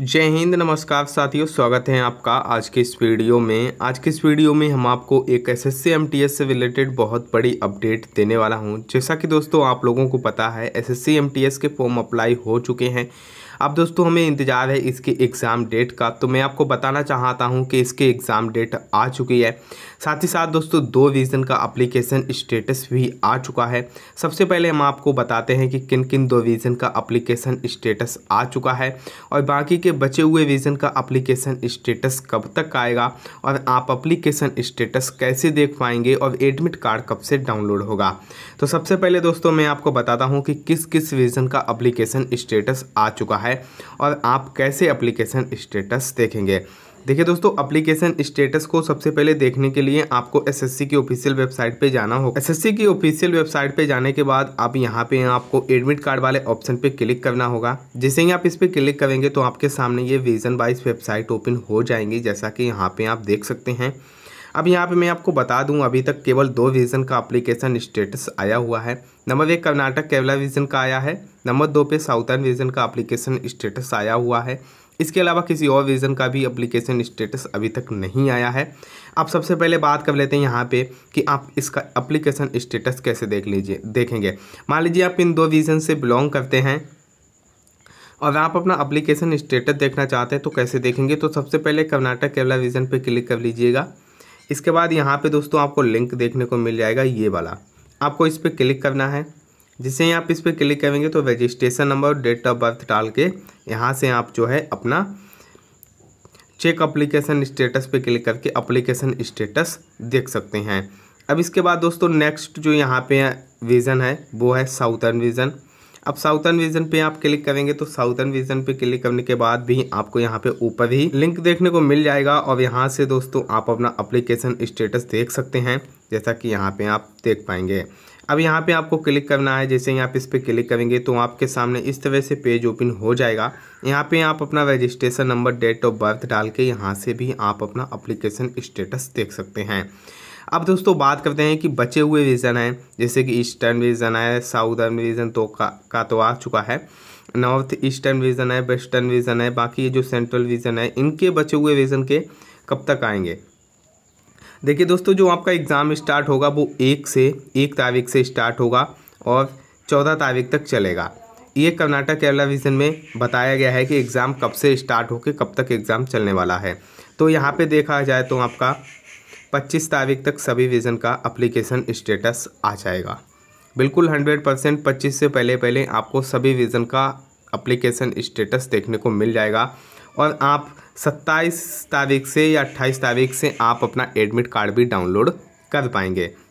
जय हिंद नमस्कार साथियों स्वागत है आपका आज के इस वीडियो में आज के इस वीडियो में हम आपको एक एस एस से रिलेटेड बहुत बड़ी अपडेट देने वाला हूं जैसा कि दोस्तों आप लोगों को पता है एस एस के फॉर्म अप्लाई हो चुके हैं अब दोस्तों हमें इंतज़ार है इसके एग्ज़ाम डेट का तो मैं आपको बताना चाहता हूँ कि इसके एग्ज़ाम डेट आ चुकी है साथ ही साथ दोस्तों दो रीज़न का अप्लीकेशन स्टेटस भी आ चुका है सबसे पहले हम आपको बताते हैं कि किन किन दो रीज़न का अप्लीकेशन स्टेटस आ चुका है और बाकी के बचे हुए रीज़न का अप्लीकेशन स्टेटस कब तक आएगा और आप अप्लीकेशन स्टेटस कैसे देख पाएंगे और एडमिट कार्ड कब से डाउनलोड होगा तो सबसे पहले दोस्तों मैं आपको बताता हूँ कि किस किस रीज़न का अप्लीकेशन स्टेटस आ चुका है है और आप कैसे अप्लीकेशन स्टेटस देखेंगे देखिए दोस्तों एप्लीकेशन स्टेटस को सबसे पहले देखने के लिए आपको एसएससी की ऑफिशियल वेबसाइट पे जाना होगा एसएससी की ऑफिशियल वेबसाइट पे जाने के बाद आप यहाँ पे आपको एडमिट कार्ड वाले ऑप्शन पे क्लिक करना होगा जैसे ही आप इस पर क्लिक करेंगे तो आपके सामने ये विजन वाइज वेबसाइट ओपन हो जाएंगी जैसा कि यहाँ पर आप देख सकते हैं अब यहाँ पे मैं आपको बता दूँ अभी तक केवल दो विजन का एप्लीकेशन स्टेटस आया हुआ है नंबर एक कर्नाटक केवला विजन का आया है नंबर दो पे साउथर्न रीजन का अप्लीकेशन स्टेटस आया हुआ है इसके अलावा किसी और रीजन का भी अप्लीकेशन स्टेटस अभी तक नहीं आया है आप सबसे पहले बात कर लेते हैं यहाँ पे कि आप इसका अप्लीकेशन स्टेटस कैसे देख लीजिए देखेंगे मान लीजिए आप इन दो रीजन से बिलोंग करते हैं और आप अपना अप्लीकेशन स्टेटस देखना चाहते हैं तो कैसे देखेंगे तो सबसे पहले कर्नाटक केरला रीजन पर क्लिक कर लीजिएगा इसके बाद यहाँ पर दोस्तों आपको लिंक देखने को मिल जाएगा ये वाला आपको इस पर क्लिक करना है जिसे आप इस पर क्लिक करेंगे तो रजिस्ट्रेशन नंबर और डेट ऑफ बर्थ डाल के यहाँ से आप जो है अपना चेक अप्लीकेशन स्टेटस पे क्लिक करके अप्लीकेशन स्टेटस देख सकते हैं अब इसके बाद दोस्तों नेक्स्ट जो यहाँ पे विज़न है वो है साउथर्न विज़न अब साउथर्न विज़न पे आप क्लिक करेंगे तो साउथर्न विज़न पे क्लिक करने के बाद भी आपको यहाँ पे ऊपर ही लिंक देखने को मिल जाएगा और यहाँ से दोस्तों आप अपना अप्लीकेशन स्टेटस देख सकते हैं जैसा कि यहाँ पर आप देख पाएंगे अब यहाँ पे आपको क्लिक करना है जैसे यहाँ पे इस पर क्लिक करेंगे तो आपके सामने इस तरह से पेज ओपन हो जाएगा यहाँ पे आप अपना registration number date of birth डाल के यहाँ से भी आप अपना अप्लीकेशन स्टेटस देख सकते हैं अब दोस्तों बात करते हैं कि बचे हुए रीजन हैं जैसे कि ईस्टर्न रीजन है साउदर्न रीजन तो का, का तो आ चुका है नॉर्थ ईस्टर्न रीजन है वेस्टर्न रीजन है बाकी ये जो सेंट्रल रीजन है इनके बचे हुए रीजन के कब तक आएंगे देखिए दोस्तों जो आपका एग्ज़ाम स्टार्ट होगा वो एक से एक तारीख से स्टार्ट होगा और चौदह तारीख तक चलेगा ये कर्नाटक केरला विजन में बताया गया है कि एग्ज़ाम कब से स्टार्ट होकर कब तक एग्ज़ाम चलने वाला है तो यहाँ पे देखा जाए तो आपका 25 तारीख तक सभी विजन का अप्लीकेशन स्टेटस आ जाएगा बिल्कुल 100 परसेंट पच्चीस से पहले पहले आपको सभी विजन का अप्लीकेशन स्टेटस देखने को मिल जाएगा और आप 27 तारीख से या 28 तारीख से आप अपना एडमिट कार्ड भी डाउनलोड कर पाएंगे